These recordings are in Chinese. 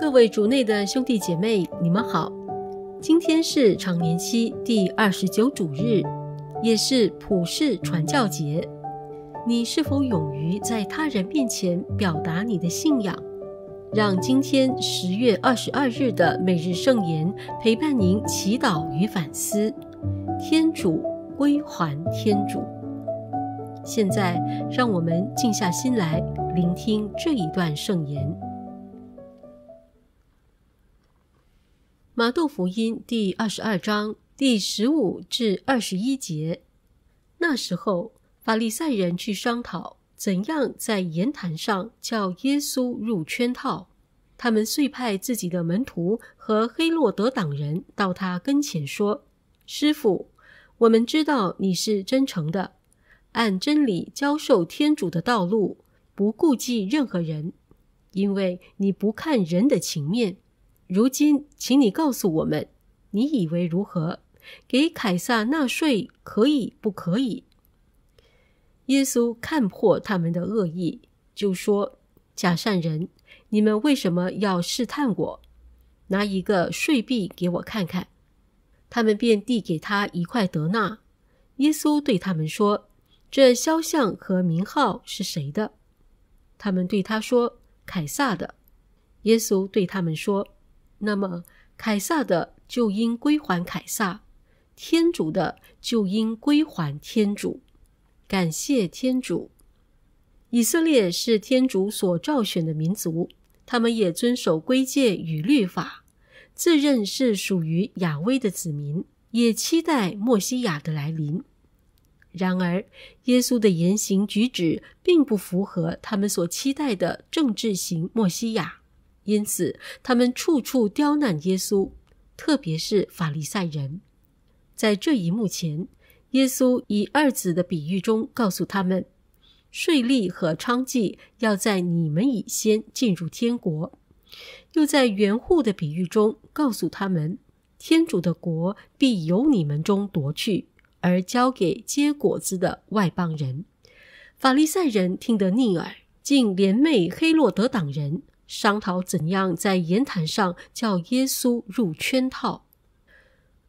各位主内的兄弟姐妹，你们好。今天是常年期第二十九主日，也是普世传教节。你是否勇于在他人面前表达你的信仰？让今天十月二十二日的每日圣言陪伴您祈祷与反思。天主归还天主。现在，让我们静下心来聆听这一段圣言。马窦福音第二十二章第十五至二十一节。那时候，法利赛人去商讨怎样在言谈上叫耶稣入圈套。他们遂派自己的门徒和黑洛德党人到他跟前说：“师傅，我们知道你是真诚的，按真理教授天主的道路，不顾忌任何人，因为你不看人的情面。”如今，请你告诉我们，你以为如何？给凯撒纳税可以不可以？耶稣看破他们的恶意，就说：“假善人，你们为什么要试探我？拿一个税币给我看看。”他们便递给他一块德纳。耶稣对他们说：“这肖像和名号是谁的？”他们对他说：“凯撒的。”耶稣对他们说。那么，凯撒的就应归还凯撒，天主的就应归还天主。感谢天主，以色列是天主所召选的民族，他们也遵守规戒与律法，自认是属于亚威的子民，也期待墨西亚的来临。然而，耶稣的言行举止并不符合他们所期待的政治型墨西亚。因此，他们处处刁难耶稣，特别是法利赛人。在这一幕前，耶稣以二子的比喻中告诉他们，税吏和娼妓要在你们以先进入天国；又在原户的比喻中告诉他们，天主的国必由你们中夺去，而交给结果子的外邦人。法利赛人听得逆耳，竟怜媚黑洛德党人。商讨怎样在言谈上叫耶稣入圈套。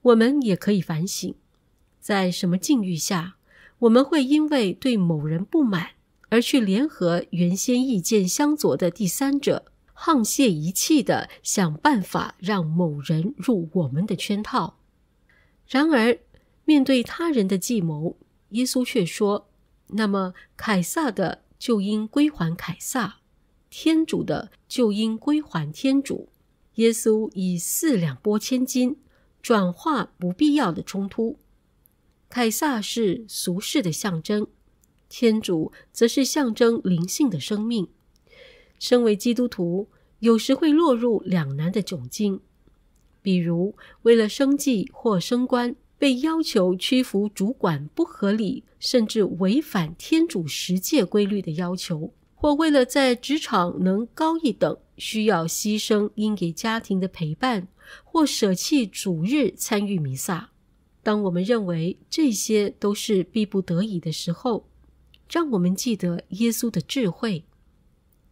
我们也可以反省，在什么境遇下，我们会因为对某人不满而去联合原先意见相左的第三者，沆瀣一气地想办法让某人入我们的圈套。然而，面对他人的计谋，耶稣却说：“那么，凯撒的就应归还凯撒。”天主的就应归还天主。耶稣以四两拨千斤，转化不必要的冲突。凯撒是俗世的象征，天主则是象征灵性的生命。身为基督徒，有时会落入两难的窘境，比如为了生计或升官，被要求屈服主管不合理甚至违反天主十诫规律的要求。或为了在职场能高一等，需要牺牲应给家庭的陪伴，或舍弃主日参与弥撒。当我们认为这些都是逼不得已的时候，让我们记得耶稣的智慧。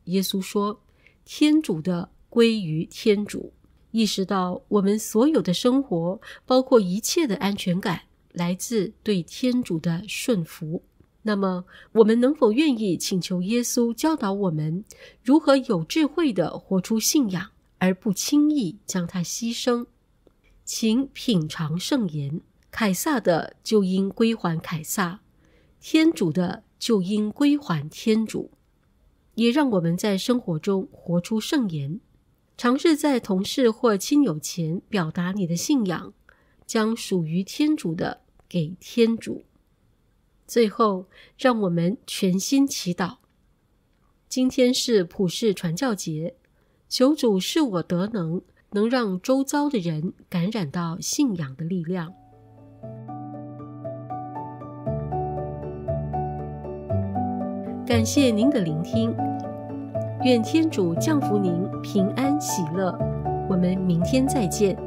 耶稣说：“天主的归于天主。”意识到我们所有的生活，包括一切的安全感，来自对天主的顺服。那么，我们能否愿意请求耶稣教导我们如何有智慧的活出信仰，而不轻易将它牺牲？请品尝圣言：凯撒的就应归还凯撒，天主的就应归还天主。也让我们在生活中活出圣言，尝试在同事或亲友前表达你的信仰，将属于天主的给天主。最后，让我们全心祈祷。今天是普世传教节，求主赐我得能，能让周遭的人感染到信仰的力量。感谢您的聆听，愿天主降福您，平安喜乐。我们明天再见。